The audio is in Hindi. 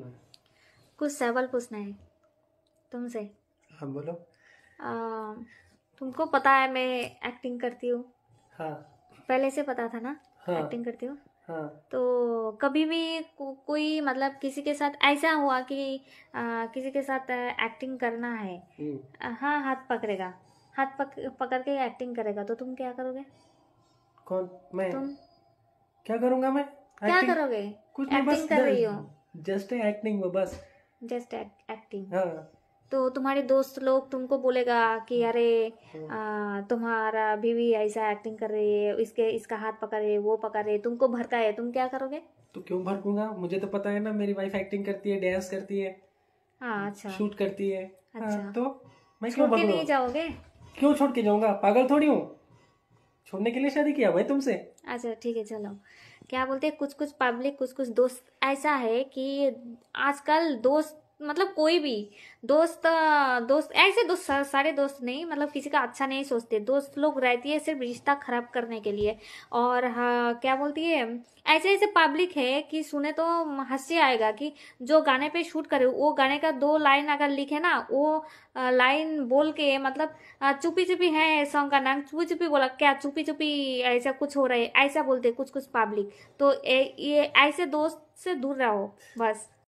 कुछ सवाल पूछना है तुमसे हाँ बोलो आ, तुमको पता है मैं एक्टिंग करती हूँ हाँ पहले से पता था ना हाँ, एक्टिंग करती हूँ हाँ, तो कभी भी को, कोई मतलब किसी के साथ ऐसा हुआ कि आ, किसी के साथ एक्टिंग करना है हम्म। हाँ हाथ पकड़ेगा हाथ पक, पकड़ के एक्टिंग करेगा तो तुम क्या करोगे कौन मैं तुम क्या करूँगा मैं क्या करोगे कुछ एक्टिंग कर रही हूँ जस्ट एक्टिंग वो बस जस्ट एक्टिंग हाँ। तो तुम्हारे दोस्त लोग तुमको बोलेगा कि हाँ। अरे हाँ। तुम्हारा बीवी ऐसा एक्टिंग कर रही है इसके इसका हाथ पकड़ रही है वो पकड़ रही है तुमको भड़का है तुम क्या करोगे तो क्यों भड़कूंगा मुझे तो पता है ना मेरी वाइफ एक्टिंग करती है डांस करती है अच्छा शूट करती है अच्छा तो मैं क्यों भड़कूंगा नहीं जाओगे क्यों छोड़ के जाऊंगा पागल थोड़ी हूँ छोड़ने के लिए शादी किया भाई तुमसे अच्छा ठीक है चलो क्या बोलते हैं कुछ कुछ पब्लिक कुछ कुछ दोस्त ऐसा है कि आजकल दोस्त मतलब कोई भी दोस्त दोस्त ऐसे दोस्त सारे दोस्त नहीं मतलब किसी का अच्छा नहीं सोचते दोस्त लोग रहती है सिर्फ रिश्ता खराब करने के लिए और हाँ क्या बोलती है ऐसे ऐसे पब्लिक है कि सुने तो हंसी आएगा कि जो गाने पे शूट करे वो गाने का दो लाइन अगर लिखे ना वो लाइन बोल के मतलब चुपी चुपी है सॉन्ग का नाम चुपी चुपी बोला क्या चुपी चुपी ऐसा कुछ हो रहा है ऐसा बोलते कुछ कुछ पब्लिक तो ए, ये ऐसे दोस्त से दूर रहो बस